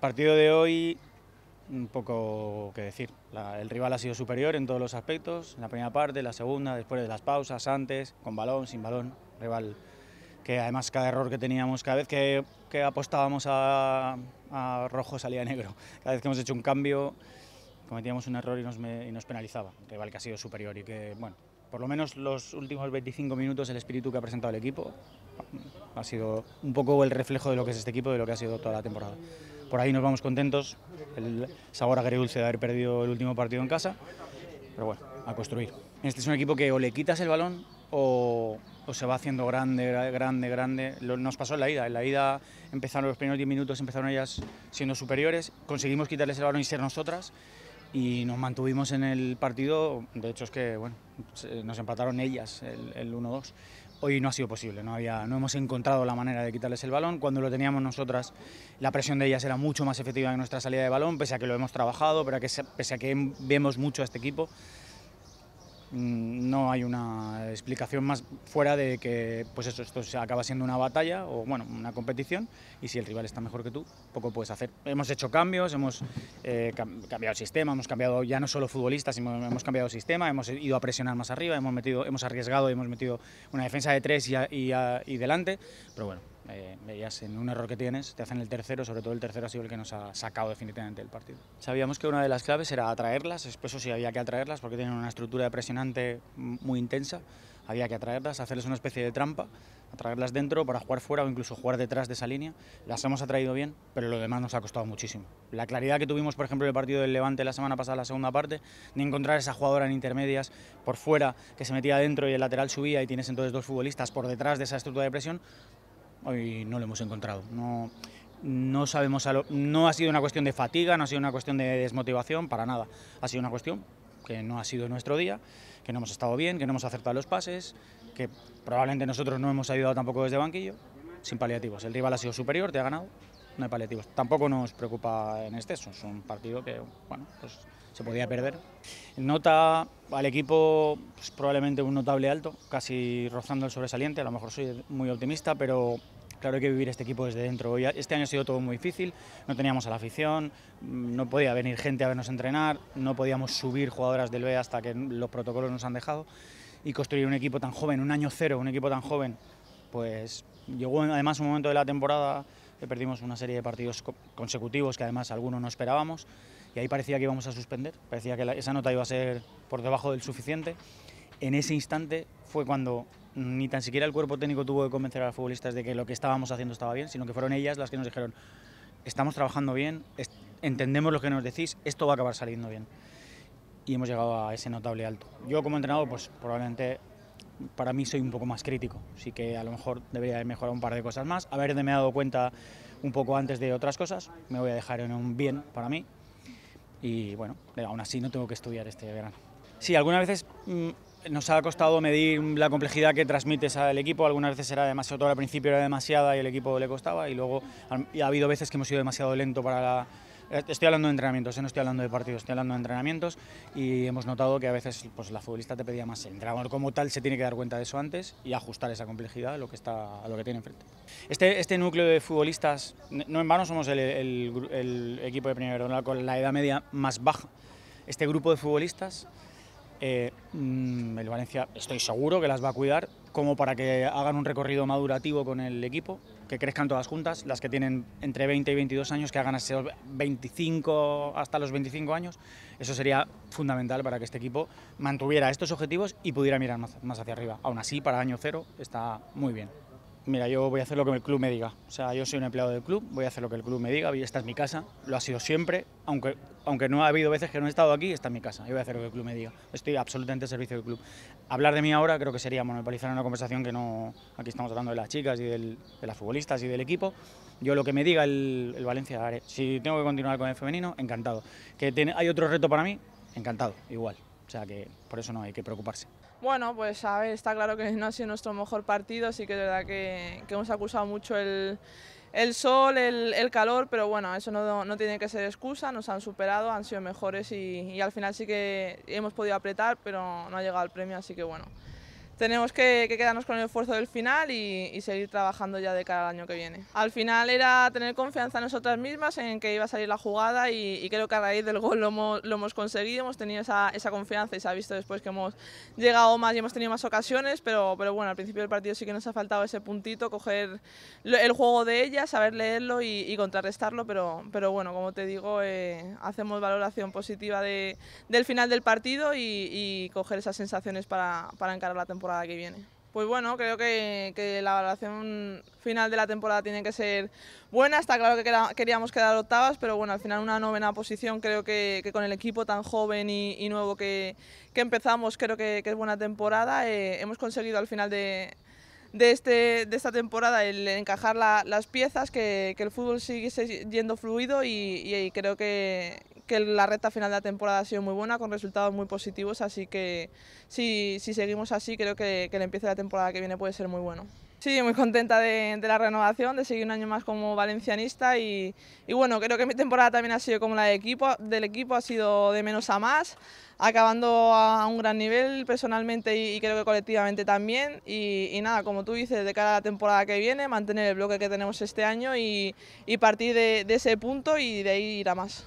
Partido de hoy, un poco que decir. el rival ha sido superior en todos los aspectos, en la primera parte, la segunda, después de las pausas, antes, con balón, sin balón. Rival que además cada error que teníamos, cada vez que, apostábamos a, rojo salía negro. Cada vez que hemos hecho un cambio cometíamos un error y nos, y nos penalizaba. Rival que ha sido superior y que, bueno, por lo menos los últimos 25 minutos el espíritu que ha presentado el equipo ha sido un poco el reflejo de lo que es este equipo, de lo que ha sido toda la temporada por ahí nos vamos contentos, el sabor agridulce de haber perdido el último partido en casa, pero bueno, a construir. Este es un equipo que o le quitas el balón o, se va haciendo grande, grande, grande. nos pasó en la ida, en la ida empezaron los primeros 10 minutos, empezaron ellas siendo superiores, conseguimos quitarles el balón y ser nosotras y nos mantuvimos en el partido, de hecho es que bueno, nos empataron ellas el 1-2, hoy no ha sido posible, no, había, no hemos encontrado la manera de quitarles el balón. Cuando lo teníamos nosotras, la presión de ellas era mucho más efectiva que nuestra salida de balón, pese a que lo hemos trabajado, pero a que, pese a que vemos mucho a este equipo. Mm, no hay una explicación más fuera de que pues esto se acaba siendo una batalla o bueno, una competición y si el rival está mejor que tú, poco puedes hacer. Hemos hecho cambios, hemos eh, cambiado el sistema, hemos cambiado ya no solo futbolistas, hemos cambiado el sistema, hemos ido a presionar más arriba, hemos, metido, hemos arriesgado, hemos metido una defensa de tres y, y, delante, pero bueno, eh, veías en un error que tienes, te hacen el tercero, sobre todo el tercero ha sido el que nos ha sacado definitivamente del partido. Sabíamos que una de las claves era atraerlas, eso sí había que atraerlas porque tienen una estructura de presionante muy intensa, había que atraerlas, hacerles una especie de trampa, atraerlas dentro para jugar fuera o incluso jugar detrás de esa línea. Las hemos atraído bien, pero lo demás nos ha costado muchísimo. La claridad que tuvimos, por ejemplo, en el partido del Levante la semana pasada, la segunda parte, de encontrar esa jugadora en intermedias por fuera que se metía dentro y el lateral subía y tienes entonces dos futbolistas por detrás de esa estructura de presión, hoy no lo hemos encontrado. No, sabemos no ha sido una cuestión de fatiga, no ha sido una cuestión de desmotivación, para nada. Ha sido una cuestión que no ha sido nuestro día, que no hemos estado bien, que no hemos acertado los pases, que probablemente nosotros no hemos ayudado tampoco desde banquillo, sin paliativos. El rival ha sido superior, te ha ganado, no hay paliativos. Tampoco nos preocupa en exceso, es un partido que bueno, pues se podía perder. Nota al equipo pues, probablemente un notable alto, casi rozando el sobresaliente, a lo mejor soy muy optimista, pero claro hay que vivir este equipo desde dentro. Este año ha sido todo muy difícil, no teníamos a la afición, no podía venir gente a vernos entrenar, no podíamos subir jugadoras del B hasta que los protocolos nos han dejado y construir un equipo tan joven, un año cero, un equipo tan joven, pues llegó además un momento de la temporada perdimos una serie de partidos consecutivos que además algunos no esperábamos y ahí parecía que íbamos a suspender, parecía que esa nota iba a ser por debajo del suficiente. En ese instante fue cuando ni tan siquiera el cuerpo técnico tuvo que convencer a los futbolistas de que lo que estábamos haciendo estaba bien, sino que fueron ellas las que nos dijeron, estamos trabajando bien, entendemos lo que nos decís, esto va a acabar saliendo bien. Y hemos llegado a ese notable alto. Yo como entrenador, pues probablemente para mí soy un poco más crítico, sí que a lo mejor debería haber mejorado un par de cosas más, haberme dado cuenta un poco antes de otras cosas, me voy a dejar en un bien para mí y bueno, aún así no tengo que estudiar este verano. Sí, algunas veces mm, nos ha costado medir la complejidad que transmites al equipo. Algunas veces era demasiado, todo al principio era demasiada y el equipo le costaba. Y luego ha habido veces que hemos sido demasiado lento para la, eh, estoy hablando de entrenamientos, eh, no estoy hablando de partidos, estoy hablando de entrenamientos y hemos notado que a veces pues, la futbolista te pedía más. entrenamiento, como tal se tiene que dar cuenta de eso antes y ajustar esa complejidad a lo que, está, a lo que tiene enfrente. Este, este núcleo de futbolistas, no en vano somos el, equipo de Primera con la edad media más baja. Este grupo de futbolistas eh, mm, el Valencia estoy seguro que las va a cuidar, como para que hagan un recorrido madurativo con el equipo, que crezcan todas juntas, las que tienen entre 20 y 22 años, que hagan hasta, 25, hasta los 25 años. Eso sería fundamental para que este equipo mantuviera estos objetivos y pudiera mirar más, más hacia arriba. Aún así, para año cero está muy bien. Mira, yo voy a hacer lo que el club me diga. O sea, yo soy un empleado del club, voy a hacer lo que el club me diga. Esta es mi casa, lo ha sido siempre, aunque, aunque no ha habido veces que no he estado aquí, esta es mi casa. Yo voy a hacer lo que el club me diga. Estoy absolutamente al servicio del club. Hablar de mí ahora creo que sería monopolizar una conversación que no. Aquí estamos hablando de las chicas y de las futbolistas y del equipo. Yo lo que me diga el, el Valencia, si tengo que continuar con el femenino, encantado. Que hay otro reto para mí, encantado, igual. O sea que por eso no hay que preocuparse. Bueno, pues a ver, está claro que no ha sido nuestro mejor partido, sí que es verdad que, hemos acusado mucho el, sol, el, calor, pero bueno, eso no, tiene que ser excusa, nos han superado, han sido mejores y, y al final sí que hemos podido apretar, pero no ha llegado al premio, así que bueno tenemos que, quedarnos con el esfuerzo del final y, seguir trabajando ya de cara al año que viene. Al final era tener confianza en nosotras mismas, en que iba a salir la jugada y, creo que a raíz del gol lo hemos, conseguido, hemos tenido esa, confianza y se ha visto después que hemos llegado más y hemos tenido más ocasiones, pero, pero bueno, al principio del partido sí que nos ha faltado ese puntito, coger el juego de ellas, saber leerlo y, contrarrestarlo, pero, pero bueno, como te digo, eh, hacemos valoración positiva del final del partido y, coger esas sensaciones para, para encarar la temporada viene. Pues bueno, creo que, la valoración final de la temporada tiene que ser buena. Está claro que queríamos quedar octavas, pero bueno, al final una novena posición creo que, con el equipo tan joven y, nuevo que, empezamos, creo que, es buena temporada. Eh, hemos conseguido al final de, este, esta temporada el encajar las piezas, que, el fútbol sigue yendo fluido y creo que, que la recta final de la temporada ha sido muy buena, con resultados muy positivos, así que si, seguimos así, creo que, el empiece de la temporada que viene puede ser muy bueno. Sí, muy contenta de, la renovación, de seguir un año más como valencianista y, bueno, creo que mi temporada también ha sido como la de equipo, del equipo, ha sido de menos a más, acabando a, un gran nivel personalmente y, creo que colectivamente también y, nada, como tú dices, de cara a la temporada que viene, mantener el bloque que tenemos este año y, partir de, de ese punto y de ahí ir a más.